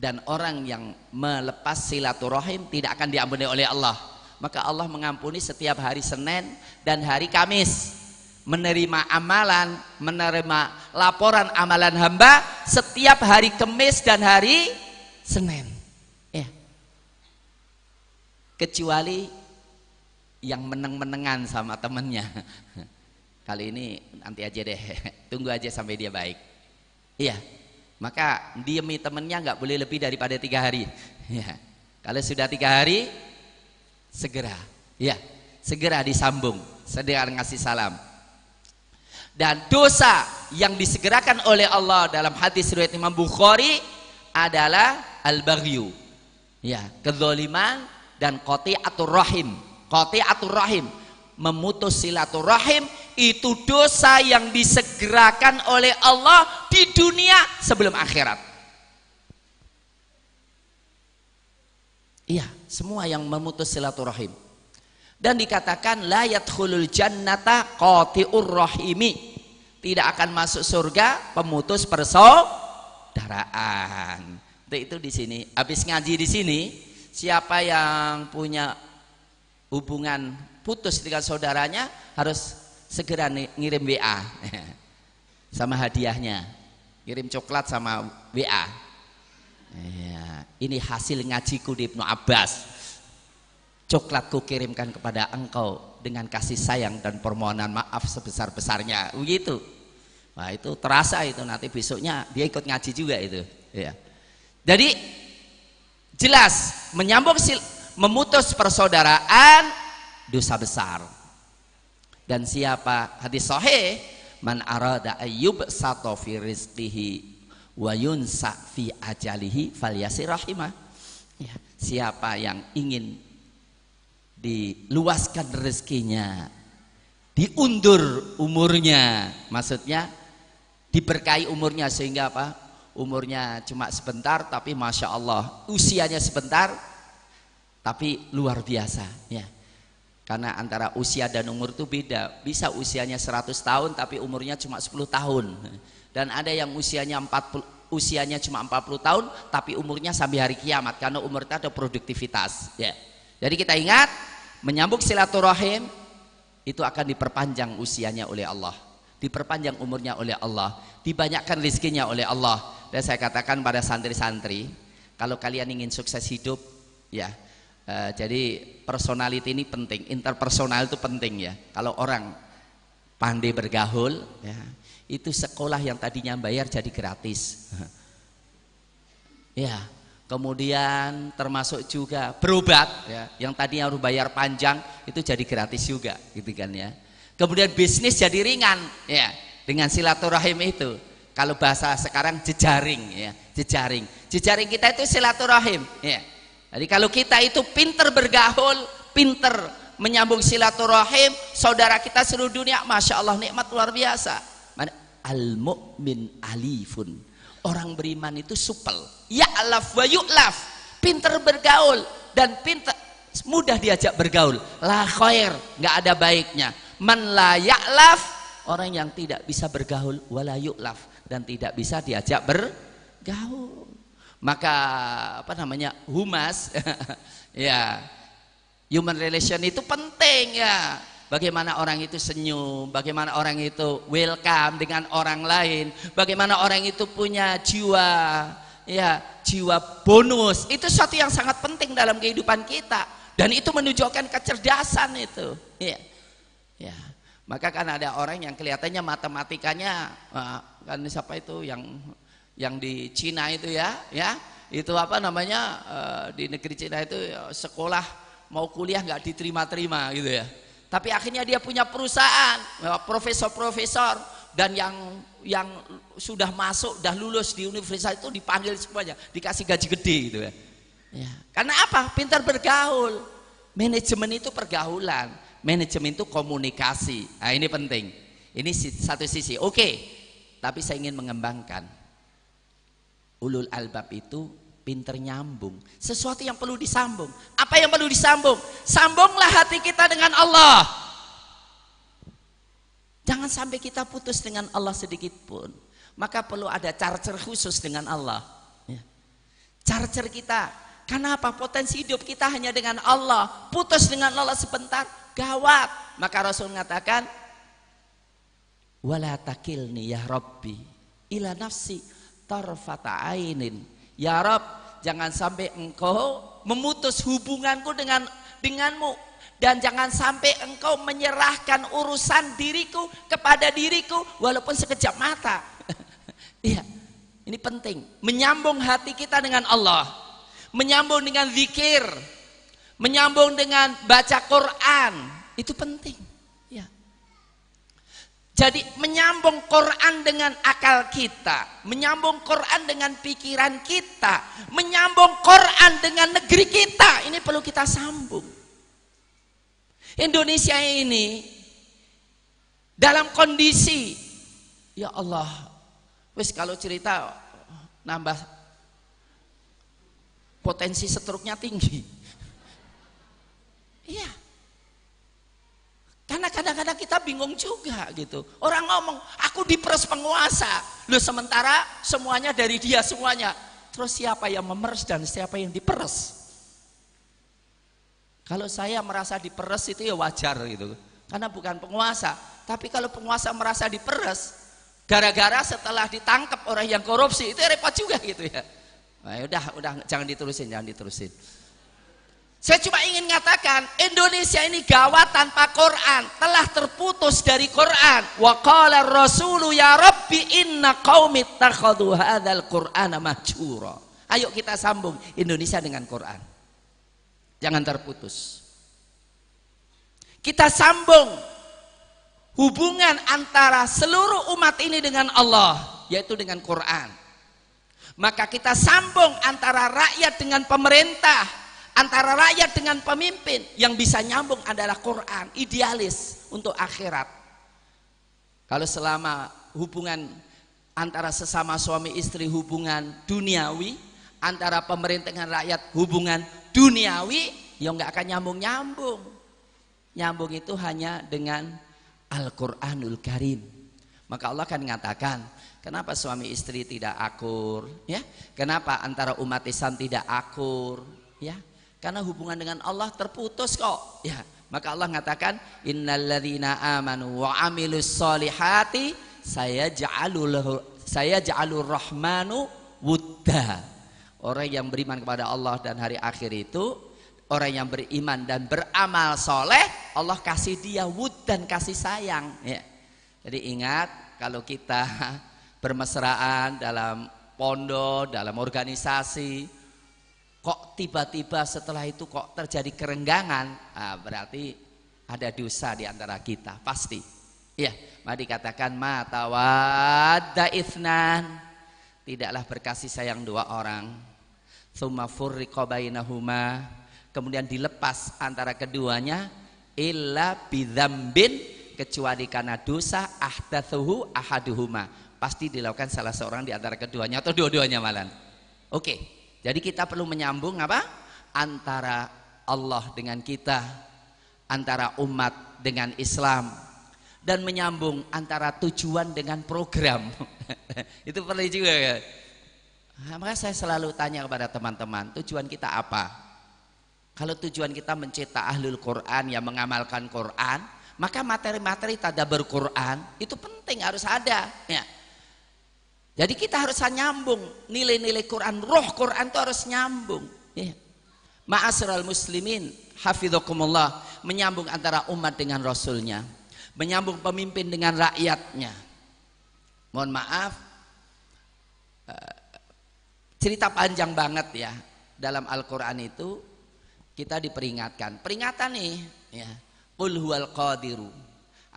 S1: dan orang yang melepas silaturahim tidak akan diampuni oleh Allah maka Allah mengampuni setiap hari Senin dan hari Kamis menerima amalan, menerima laporan amalan hamba setiap hari Kamis dan hari Senin. Ya. Kecuali yang meneng-menengan sama temennya. Kali ini nanti aja deh, tunggu aja sampai dia baik. Iya, maka diemi temennya nggak boleh lebih daripada tiga hari. Ya. Kalau sudah tiga hari, segera ya segera disambung segera ngasih salam dan dosa yang disegerakan oleh Allah dalam hadis riwayat Imam Bukhari adalah al-baghyu ya kezoliman dan koti atau rahim koti atau rahim memutus silaturahim itu dosa yang disegerakan oleh Allah di dunia sebelum akhirat iya semua yang memutus silaturahim. Dan dikatakan layat yadkhulul jannata qati'ur rahimi. Tidak akan masuk surga pemutus persaudaraan. Itu di sini. Habis ngaji di sini, siapa yang punya hubungan putus dengan saudaranya harus segera ngirim WA sama hadiahnya. Ngirim coklat sama WA. Eh. Ini hasil ngajiku di Ibnu Abbas. Coklatku kirimkan kepada engkau dengan kasih sayang dan permohonan maaf sebesar-besarnya. Begitu. Oh, Wah, itu terasa itu nanti besoknya dia ikut ngaji juga itu, ya. Jadi jelas menyambung sil memutus persaudaraan dosa besar. Dan siapa hadis sohe man arada ayyub satofi fi wa yunsa fi ajalihi falyasir rahimah. Ya, siapa yang ingin diluaskan rezekinya, diundur umurnya, maksudnya diberkahi umurnya sehingga apa? Umurnya cuma sebentar tapi masya Allah usianya sebentar tapi luar biasa ya. Karena antara usia dan umur itu beda. Bisa usianya 100 tahun tapi umurnya cuma 10 tahun dan ada yang usianya 40 usianya cuma 40 tahun tapi umurnya sampai hari kiamat karena umurnya ada produktivitas ya. Jadi kita ingat menyambung silaturahim itu akan diperpanjang usianya oleh Allah, diperpanjang umurnya oleh Allah, dibanyakkan rezekinya oleh Allah. Dan saya katakan pada santri-santri, kalau kalian ingin sukses hidup ya Uh, jadi personality ini penting, interpersonal itu penting ya. Kalau orang pandai bergaul, ya, itu sekolah yang tadinya bayar jadi gratis. ya, kemudian termasuk juga berobat ya, yang tadinya harus bayar panjang itu jadi gratis juga gitu kan ya. Kemudian bisnis jadi ringan ya dengan silaturahim itu. Kalau bahasa sekarang jejaring ya, jejaring. Jejaring kita itu silaturahim ya. Jadi kalau kita itu pinter bergaul, pinter menyambung silaturahim, saudara kita seluruh dunia, masya Allah nikmat luar biasa al mukmin alifun. Orang beriman itu supel. Ya alaf wa yu'laf. Pinter bergaul dan pinter mudah diajak bergaul. La khair, nggak ada baiknya. Man la ya'laf, orang yang tidak bisa bergaul wala yu'laf dan tidak bisa diajak bergaul. Maka apa namanya? humas ya. Human relation itu penting ya Bagaimana orang itu senyum, bagaimana orang itu welcome dengan orang lain, bagaimana orang itu punya jiwa ya, jiwa bonus. Itu sesuatu yang sangat penting dalam kehidupan kita dan itu menunjukkan kecerdasan itu. Ya. Ya. Maka kan ada orang yang kelihatannya matematikanya eh, kan siapa itu yang yang di Cina itu ya, ya. Itu apa namanya eh, di negeri Cina itu eh, sekolah mau kuliah nggak diterima-terima gitu ya tapi akhirnya dia punya perusahaan, eh, profesor-profesor dan yang yang sudah masuk, dah lulus di universitas itu dipanggil semuanya, dikasih gaji gede gitu ya. ya. Karena apa? Pintar bergaul. Manajemen itu pergaulan, manajemen itu komunikasi. Nah, ini penting. Ini satu sisi. Oke. Tapi saya ingin mengembangkan ulul albab itu pinter nyambung. Sesuatu yang perlu disambung. Apa yang perlu disambung? Sambunglah hati kita dengan Allah. Jangan sampai kita putus dengan Allah sedikit pun. Maka perlu ada charger khusus dengan Allah. Ya. Charger kita. Karena apa? Potensi hidup kita hanya dengan Allah. Putus dengan Allah sebentar, gawat. Maka Rasul mengatakan, wala takilni ya Rabbi ila nafsi tarfata ainin Ya Rob, jangan sampai engkau memutus hubunganku dengan denganmu dan jangan sampai engkau menyerahkan urusan diriku kepada diriku walaupun sekejap mata. Iya. ini penting. Menyambung hati kita dengan Allah. Menyambung dengan zikir. Menyambung dengan baca Quran. Itu penting. Jadi menyambung Quran dengan akal kita, menyambung Quran dengan pikiran kita, menyambung Quran dengan negeri kita. Ini perlu kita sambung. Indonesia ini dalam kondisi ya Allah, wis kalau cerita nambah potensi setruknya tinggi. Iya. Karena kadang-kadang kita bingung juga gitu. Orang ngomong, aku diperes penguasa. Loh sementara semuanya dari dia semuanya. Terus siapa yang memeres dan siapa yang diperes? Kalau saya merasa diperes itu ya wajar gitu. Karena bukan penguasa. Tapi kalau penguasa merasa diperes, gara-gara setelah ditangkap orang yang korupsi itu repot juga gitu ya. Nah, ya udah, udah jangan diterusin, jangan diterusin. Saya cuma ingin mengatakan Indonesia ini gawat tanpa Quran telah terputus dari Quran. Wa qala rasulu ya rabbi inna qaumi takhadhu Quran nama mahjura. Ayo kita sambung Indonesia dengan Quran. Jangan terputus. Kita sambung hubungan antara seluruh umat ini dengan Allah yaitu dengan Quran. Maka kita sambung antara rakyat dengan pemerintah antara rakyat dengan pemimpin yang bisa nyambung adalah Quran idealis untuk akhirat kalau selama hubungan antara sesama suami istri hubungan duniawi antara pemerintah dengan rakyat hubungan duniawi yang nggak akan nyambung-nyambung nyambung itu hanya dengan Al-Quranul Karim maka Allah akan mengatakan Kenapa suami istri tidak akur? Ya, kenapa antara umat Islam tidak akur? Ya, karena hubungan dengan Allah terputus kok. Ya, maka Allah mengatakan innalladzina amanu wa amilus solihati saya ja'alul saya ja'alur rahmanu wudda. Orang yang beriman kepada Allah dan hari akhir itu orang yang beriman dan beramal soleh Allah kasih dia wud dan kasih sayang ya. jadi ingat kalau kita bermesraan dalam pondok dalam organisasi kok tiba-tiba setelah itu kok terjadi kerenggangan nah, berarti ada dosa di antara kita pasti ya mari dikatakan matawadda ifnan tidaklah berkasih sayang dua orang summa furriqa bainahuma kemudian dilepas antara keduanya illa bidzambin kecuali karena dosa ahdatsuhu ahaduhuma pasti dilakukan salah seorang di antara keduanya atau dua-duanya malam oke okay. Jadi kita perlu menyambung apa? Antara Allah dengan kita, antara umat dengan Islam, dan menyambung antara tujuan dengan program. Itu perlu juga. Ya? Nah, maka saya selalu tanya kepada teman-teman, tujuan kita apa? Kalau tujuan kita mencetak ahlul Quran yang mengamalkan Quran, maka materi-materi tadabur Quran itu penting harus ada. Ya. Jadi kita harus nyambung nilai-nilai Quran, roh Quran itu harus nyambung. Iya. Ma'asral muslimin, hafizakumullah, menyambung antara umat dengan rasulnya, menyambung pemimpin dengan rakyatnya. Mohon maaf, eh, cerita panjang banget ya dalam Al-Quran itu kita diperingatkan. Peringatan nih, ya. Qul huwal qadiru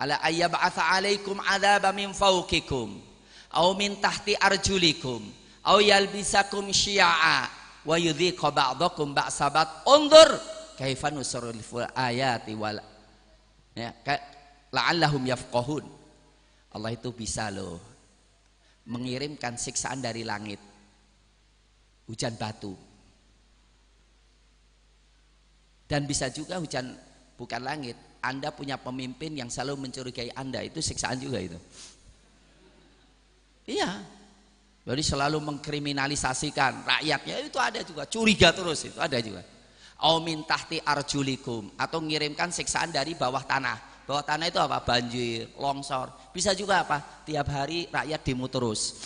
S1: ala ayyab'atha alaikum adhaba min fawqikum au min tahti arjulikum au yalbisakum syia'a wa yudhiqa ba'dakum ba'sabat undur kaifa nusurul ayati wal ya la'allahum yafqahun Allah itu bisa loh mengirimkan siksaan dari langit hujan batu dan bisa juga hujan bukan langit anda punya pemimpin yang selalu mencurigai Anda itu siksaan juga itu Iya. Jadi selalu mengkriminalisasikan rakyatnya itu ada juga, curiga terus itu ada juga. Au min tahti arjulikum atau ngirimkan siksaan dari bawah tanah. Bawah tanah itu apa? Banjir, longsor. Bisa juga apa? Tiap hari rakyat demo terus.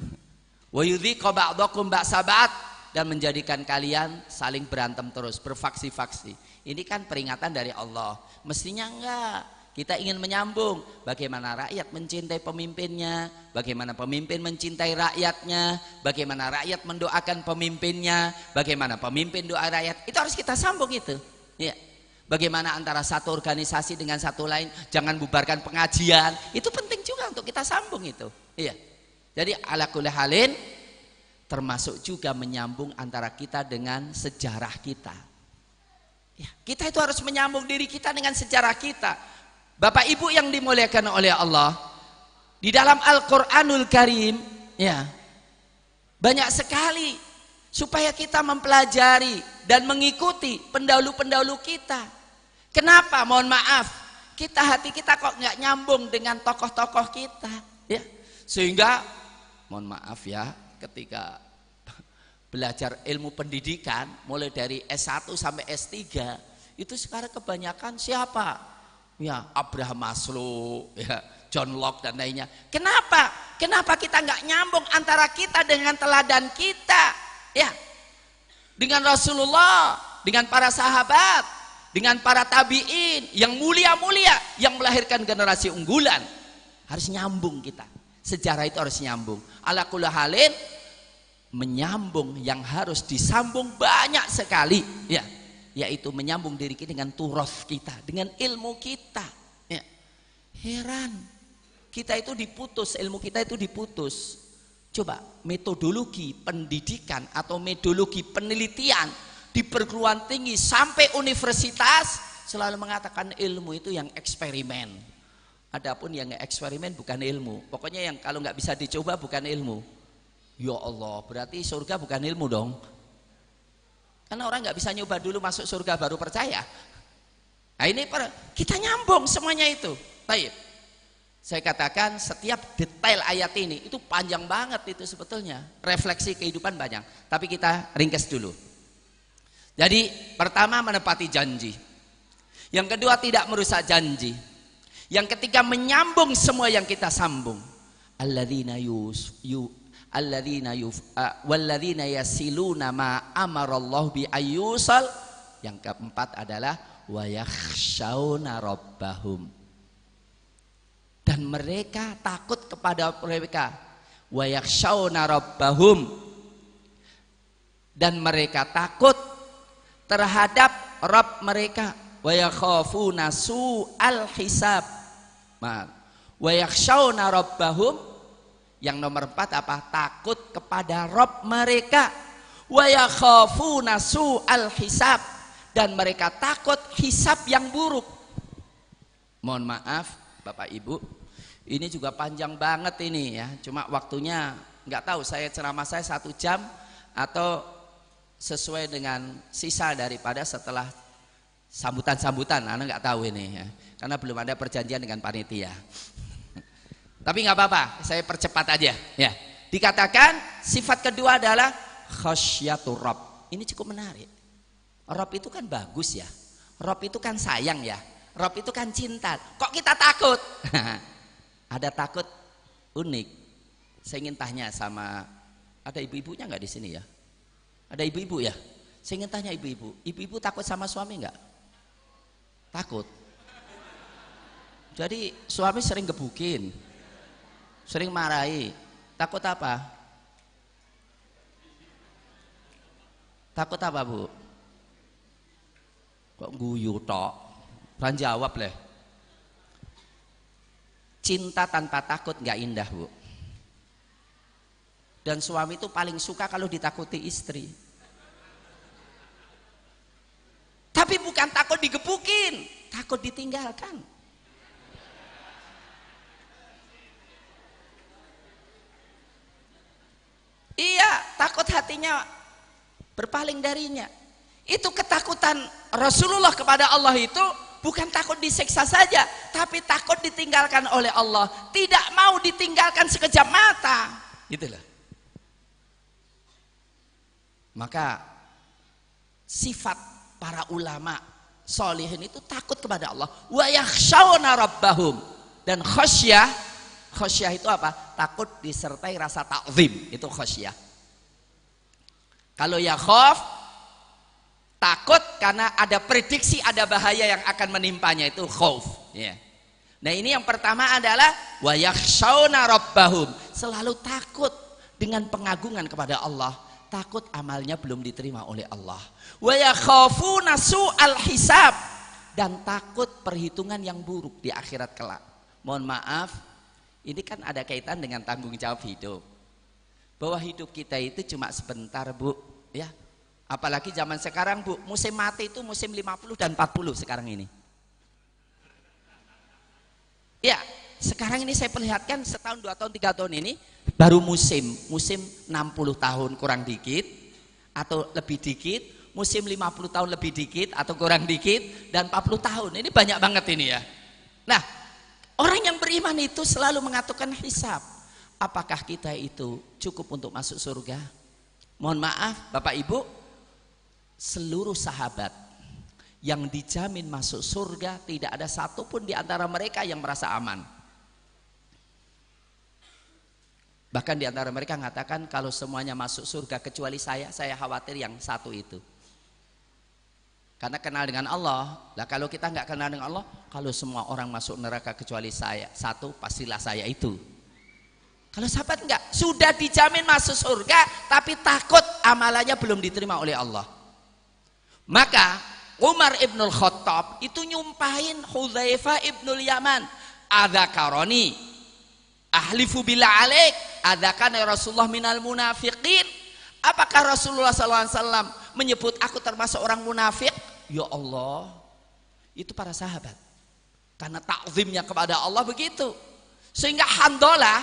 S1: Wa yudhiqa ba'dakum ba'sabat dan menjadikan kalian saling berantem terus, berfaksi-faksi. Ini kan peringatan dari Allah. Mestinya enggak kita ingin menyambung bagaimana rakyat mencintai pemimpinnya, bagaimana pemimpin mencintai rakyatnya, bagaimana rakyat mendoakan pemimpinnya, bagaimana pemimpin doa rakyat. Itu harus kita sambung itu. Ya. Bagaimana antara satu organisasi dengan satu lain, jangan bubarkan pengajian. Itu penting juga untuk kita sambung itu. Iya. Jadi ala halin termasuk juga menyambung antara kita dengan sejarah kita. Ya, kita itu harus menyambung diri kita dengan sejarah kita. Bapak Ibu yang dimuliakan oleh Allah, di dalam Al-Qur'anul Karim, ya. Banyak sekali supaya kita mempelajari dan mengikuti pendahulu-pendahulu kita. Kenapa? Mohon maaf, kita hati kita kok nggak nyambung dengan tokoh-tokoh kita, ya. Sehingga mohon maaf ya, ketika belajar ilmu pendidikan mulai dari S1 sampai S3 itu sekarang kebanyakan siapa? ya Abraham Maslow, ya John Locke dan lainnya. Kenapa? Kenapa kita nggak nyambung antara kita dengan teladan kita? Ya, dengan Rasulullah, dengan para sahabat, dengan para tabiin yang mulia-mulia yang melahirkan generasi unggulan. Harus nyambung kita. Sejarah itu harus nyambung. Ala halin menyambung yang harus disambung banyak sekali. Ya yaitu menyambung diri kita dengan turof kita, dengan ilmu kita. Ya. Heran, kita itu diputus, ilmu kita itu diputus. Coba metodologi pendidikan atau metodologi penelitian di perguruan tinggi sampai universitas selalu mengatakan ilmu itu yang eksperimen. Adapun yang eksperimen bukan ilmu. Pokoknya yang kalau nggak bisa dicoba bukan ilmu. Ya Allah, berarti surga bukan ilmu dong. Karena orang nggak bisa nyoba dulu masuk surga baru percaya. Nah ini per, kita nyambung semuanya itu. Baik. Saya katakan setiap detail ayat ini itu panjang banget itu sebetulnya. Refleksi kehidupan banyak. Tapi kita ringkas dulu. Jadi pertama menepati janji. Yang kedua tidak merusak janji. Yang ketiga menyambung semua yang kita sambung. Alladzina alladzina yuf ah, walladzina yasiluna ma amarallahu bi ayyusal yang keempat adalah wa yakhshauna rabbahum dan mereka takut kepada mereka wa yakhshauna rabbahum dan mereka takut terhadap Rabb mereka wa yakhafuna su'al hisab wa rabbahum yang nomor empat apa? Takut kepada Rob mereka. nasu al hisab dan mereka takut hisab yang buruk. Mohon maaf, Bapak Ibu, ini juga panjang banget ini ya. Cuma waktunya nggak tahu saya ceramah saya satu jam atau sesuai dengan sisa daripada setelah sambutan-sambutan. Anda nggak tahu ini ya. Karena belum ada perjanjian dengan panitia. Tapi nggak apa-apa, saya percepat aja. Ya, dikatakan sifat kedua adalah khasyatur rob. Ini cukup menarik. Rob itu kan bagus ya. Rob itu kan sayang ya. Rob itu kan cinta. Kok kita takut? ada takut unik. Saya ingin tanya sama ada ibu-ibunya nggak di sini ya? Ada ibu-ibu ya? Saya ingin tanya ibu-ibu. Ibu-ibu takut sama suami nggak? Takut. Jadi suami sering gebukin sering marahi. Takut apa? Takut apa, Bu? Kok guyu tok? Kan jawab leh. Cinta tanpa takut nggak indah, Bu. Dan suami itu paling suka kalau ditakuti istri. Tapi bukan takut digebukin, takut ditinggalkan. Iya, takut hatinya berpaling darinya. Itu ketakutan Rasulullah kepada Allah itu bukan takut disiksa saja, tapi takut ditinggalkan oleh Allah. Tidak mau ditinggalkan sekejap mata. Gitu Maka sifat para ulama solihin itu takut kepada Allah. Wa yakhshawna rabbahum. Dan khasyah Khosyah itu apa? Takut disertai rasa takzim. Itu khosyah. Kalau ya khof, takut karena ada prediksi ada bahaya yang akan menimpanya. Itu khof. Ya. Nah ini yang pertama adalah rabbahum. Selalu takut dengan pengagungan kepada Allah. Takut amalnya belum diterima oleh Allah. su'al hisab. Dan takut perhitungan yang buruk di akhirat kelak. Mohon maaf, ini kan ada kaitan dengan tanggung jawab hidup. Bahwa hidup kita itu cuma sebentar, Bu, ya. Apalagi zaman sekarang, Bu, musim mati itu musim 50 dan 40 sekarang ini. Ya, sekarang ini saya perlihatkan setahun, dua tahun, tiga tahun ini baru musim, musim 60 tahun kurang dikit atau lebih dikit, musim 50 tahun lebih dikit atau kurang dikit dan 40 tahun. Ini banyak banget ini ya. Nah, Orang yang beriman itu selalu mengatakan hisap. Apakah kita itu cukup untuk masuk surga? Mohon maaf, Bapak Ibu, seluruh sahabat yang dijamin masuk surga tidak ada satu pun di antara mereka yang merasa aman. Bahkan di antara mereka mengatakan kalau semuanya masuk surga kecuali saya, saya khawatir yang satu itu. Karena kenal dengan Allah. Lah kalau kita nggak kenal dengan Allah, kalau semua orang masuk neraka kecuali saya satu, pastilah saya itu. Kalau sahabat nggak, sudah dijamin masuk surga, tapi takut amalannya belum diterima oleh Allah. Maka Umar ibnul Khattab itu nyumpahin Hudzaifah ibnul Yaman, Ada ahli fubila bila Ada kan ya Rasulullah minal munafiqin. Apakah Rasulullah SAW menyebut aku termasuk orang munafik? ya Allah itu para sahabat karena takzimnya kepada Allah begitu sehingga Handola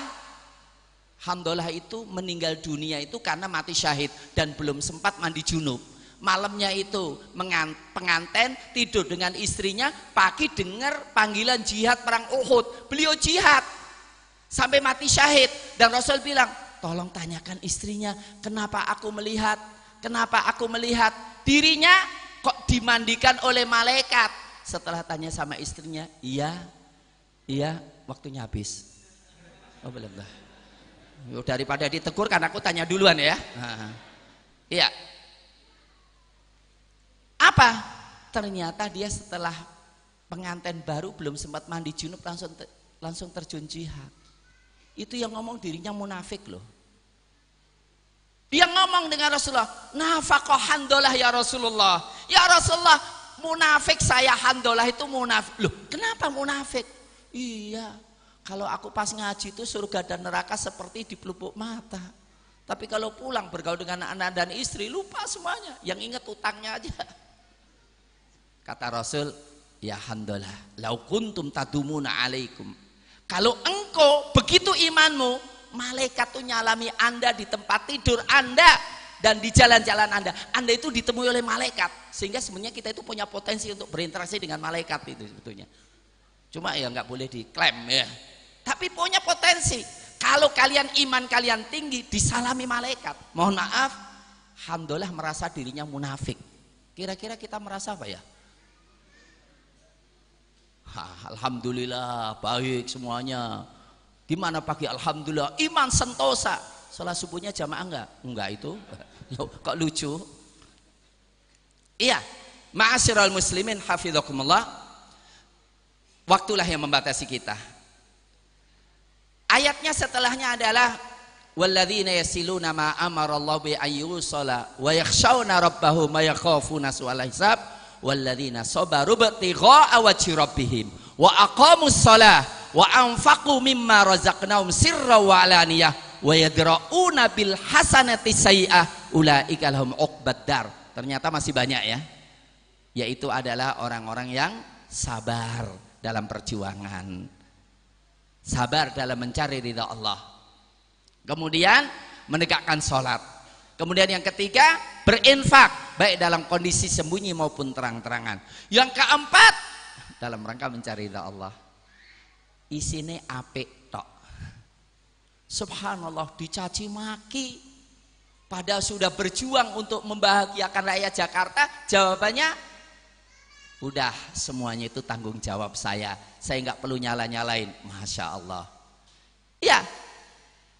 S1: Handola itu meninggal dunia itu karena mati syahid dan belum sempat mandi junub malamnya itu penganten tidur dengan istrinya pagi dengar panggilan jihad perang Uhud beliau jihad sampai mati syahid dan Rasul bilang tolong tanyakan istrinya kenapa aku melihat kenapa aku melihat dirinya kok dimandikan oleh malaikat setelah tanya sama istrinya iya iya waktunya habis oh belum lah daripada ditegur karena aku tanya duluan ya iya apa ternyata dia setelah pengantin baru belum sempat mandi junub langsung langsung terjun jihad itu yang ngomong dirinya munafik loh dia ngomong dengan Rasulullah, nafkah handolah ya Rasulullah. Ya Rasulullah, munafik saya handolah itu munafik. Loh, kenapa munafik? Iya, kalau aku pas ngaji itu surga dan neraka seperti di pelupuk mata. Tapi kalau pulang bergaul dengan anak anak dan istri lupa semuanya. Yang ingat utangnya aja. Kata Rasul, ya handolah. laukuntum kuntum tadumuna alaikum. Kalau engkau begitu imanmu, malaikat tuh nyalami Anda di tempat tidur Anda dan di jalan-jalan Anda. Anda itu ditemui oleh malaikat sehingga sebenarnya kita itu punya potensi untuk berinteraksi dengan malaikat itu sebetulnya. Cuma ya nggak boleh diklaim ya. Tapi punya potensi. Kalau kalian iman kalian tinggi disalami malaikat. Mohon maaf, alhamdulillah merasa dirinya munafik. Kira-kira kita merasa apa ya? alhamdulillah baik semuanya Gimana pagi? Alhamdulillah. Iman sentosa. salah subuhnya jamaah enggak? Enggak itu. Kok lucu? Iya. Ma'asyiral muslimin hafizakumullah. Waktulah yang membatasi kita. Ayatnya setelahnya adalah walladzina yasiluna ma amarallahu bi ayyusala wa yakhshawna rabbahum wa yakhafuna su'al hisab walladzina sabaru bi tigha'a wajhi rabbihim wa aqamus salah wa anfaqu mimma razaqnahum sirra wa alaniyah wa yadra'una bil hasanati sayi'ah ulaika lahum dar Ternyata masih banyak ya. Yaitu adalah orang-orang yang sabar dalam perjuangan. Sabar dalam mencari ridha Allah. Kemudian menegakkan sholat. Kemudian yang ketiga berinfak baik dalam kondisi sembunyi maupun terang-terangan. Yang keempat dalam rangka mencari ridha Allah isine apik tok. Subhanallah dicaci maki. Padahal sudah berjuang untuk membahagiakan rakyat Jakarta, jawabannya udah semuanya itu tanggung jawab saya. Saya nggak perlu nyala-nyalain. Masya Allah. Ya,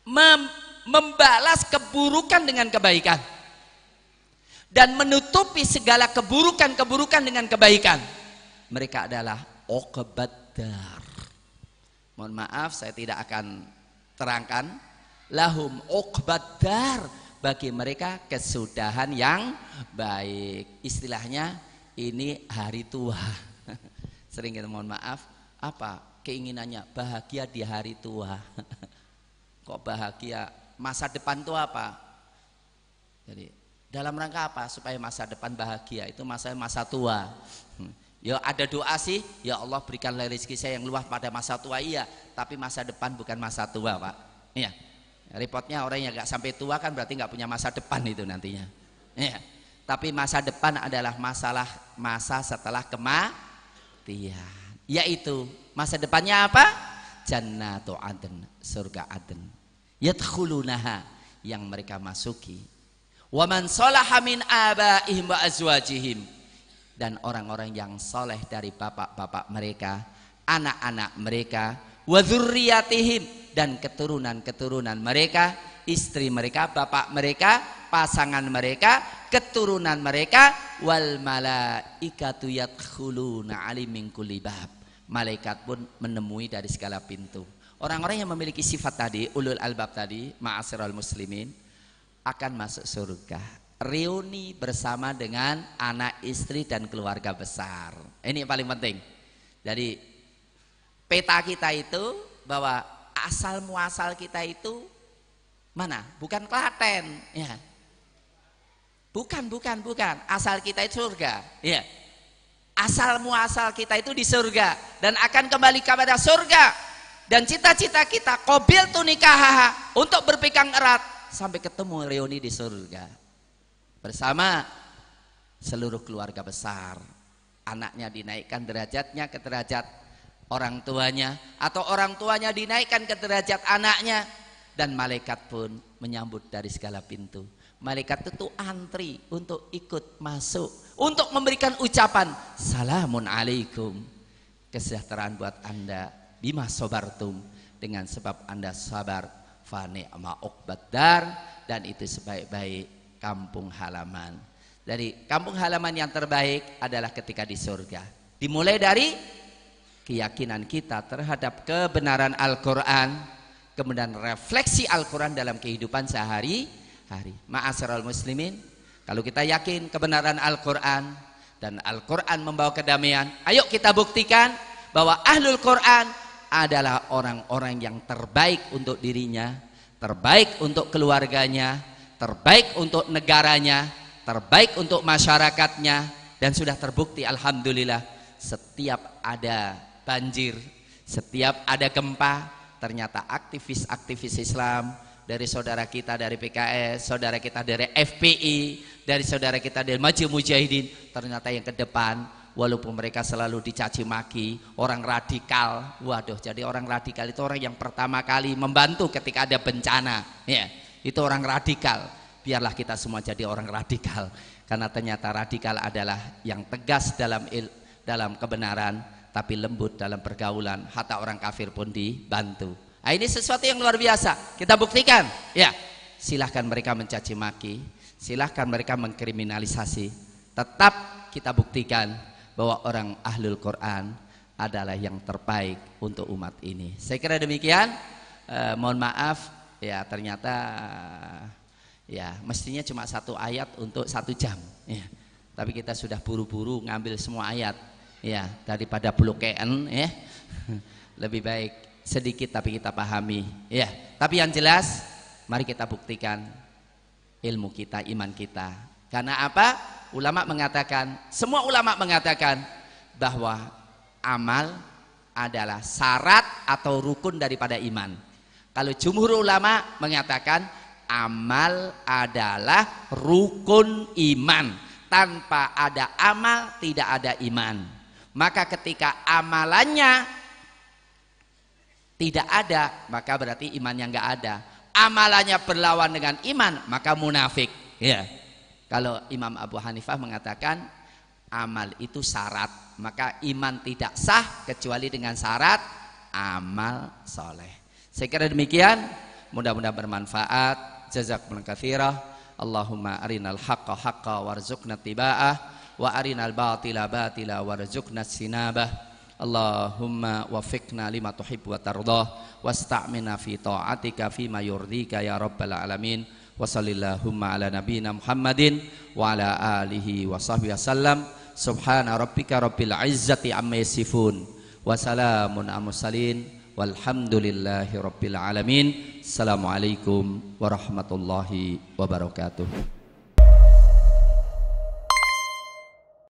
S1: mem membalas keburukan dengan kebaikan dan menutupi segala keburukan-keburukan dengan kebaikan. Mereka adalah okebadar. Mohon maaf saya tidak akan terangkan. Lahum uqbadar bagi mereka kesudahan yang baik. Istilahnya ini hari tua. Sering kita mohon maaf, apa keinginannya? Bahagia di hari tua. Kok bahagia? Masa depan itu apa? Jadi dalam rangka apa? Supaya masa depan bahagia itu masa masa tua. Ya ada doa sih, ya Allah berikanlah rezeki saya yang luas pada masa tua iya, tapi masa depan bukan masa tua pak. Iya, repotnya orang yang nggak sampai tua kan berarti nggak punya masa depan itu nantinya. Iya, tapi masa depan adalah masalah masa setelah kematian, yaitu masa depannya apa? Jannatu aden, surga aden. Yadkhulunaha yang mereka masuki. Waman solahamin abaihim wa azwajihim dan orang-orang yang soleh dari bapak-bapak mereka, anak-anak mereka, wazuriyatihim dan keturunan-keturunan mereka, istri mereka, bapak mereka, pasangan mereka, keturunan mereka, wal malaikatu yadkhuluna alim kulli bab. Malaikat pun menemui dari segala pintu. Orang-orang yang memiliki sifat tadi, ulul albab tadi, ma'asirul muslimin, akan masuk surga reuni bersama dengan anak istri dan keluarga besar. Ini yang paling penting. Jadi peta kita itu bahwa asal muasal kita itu mana? Bukan Klaten, ya. Bukan, bukan, bukan. Asal kita itu surga, ya. Asal muasal kita itu di surga dan akan kembali kepada surga. Dan cita-cita kita kobil tunikah untuk berpegang erat sampai ketemu reuni di surga bersama seluruh keluarga besar. Anaknya dinaikkan derajatnya ke derajat orang tuanya atau orang tuanya dinaikkan ke derajat anaknya dan malaikat pun menyambut dari segala pintu. Malaikat itu antri untuk ikut masuk untuk memberikan ucapan salamun alaikum kesejahteraan buat anda bima sobartum dengan sebab anda sabar fani fa dar dan itu sebaik-baik kampung halaman. Jadi kampung halaman yang terbaik adalah ketika di surga. Dimulai dari keyakinan kita terhadap kebenaran Al-Quran, kemudian refleksi Al-Quran dalam kehidupan sehari-hari. Ma'asirul muslimin, kalau kita yakin kebenaran Al-Quran dan Al-Quran membawa kedamaian, ayo kita buktikan bahwa Ahlul Quran adalah orang-orang yang terbaik untuk dirinya, terbaik untuk keluarganya, terbaik untuk negaranya, terbaik untuk masyarakatnya, dan sudah terbukti Alhamdulillah setiap ada banjir, setiap ada gempa, ternyata aktivis-aktivis Islam dari saudara kita dari PKS, saudara kita dari FPI, dari saudara kita dari Maju Mujahidin, ternyata yang ke depan walaupun mereka selalu dicaci maki, orang radikal. Waduh, jadi orang radikal itu orang yang pertama kali membantu ketika ada bencana, ya itu orang radikal. Biarlah kita semua jadi orang radikal karena ternyata radikal adalah yang tegas dalam il, dalam kebenaran tapi lembut dalam pergaulan. Hatta orang kafir pun dibantu. Nah, ini sesuatu yang luar biasa. Kita buktikan. Ya, silahkan mereka mencaci maki, silahkan mereka mengkriminalisasi. Tetap kita buktikan bahwa orang ahlul Quran adalah yang terbaik untuk umat ini. Saya kira demikian. Eh, mohon maaf ya ternyata ya mestinya cuma satu ayat untuk satu jam ya. tapi kita sudah buru-buru ngambil semua ayat ya daripada blokean ya lebih baik sedikit tapi kita pahami ya tapi yang jelas mari kita buktikan ilmu kita iman kita karena apa ulama mengatakan semua ulama mengatakan bahwa amal adalah syarat atau rukun daripada iman kalau jumhur ulama mengatakan amal adalah rukun iman. Tanpa ada amal tidak ada iman. Maka ketika amalannya tidak ada, maka berarti imannya enggak ada. Amalannya berlawan dengan iman, maka munafik. Ya. Kalau Imam Abu Hanifah mengatakan amal itu syarat, maka iman tidak sah kecuali dengan syarat amal soleh. Saya kira demikian, mudah-mudahan bermanfaat. Jazakumullah katsirah. Allahumma arinal haqqa haqqa warzuqna tiba'ah wa arinal batila batila warzuqna sinabah. Allahumma wafiqna lima tuhib wa tardah wasta'mina fi ta'atika fi ma yurdika ya rabbal alamin wa sallallahumma ala nabina Muhammadin wa ala alihi wa sahbihi wasallam subhana rabbika rabbil izzati amma yasifun wa salamun al walhamdulillahi rabbil alamin. Assalamualaikum warahmatullahi wabarakatuh.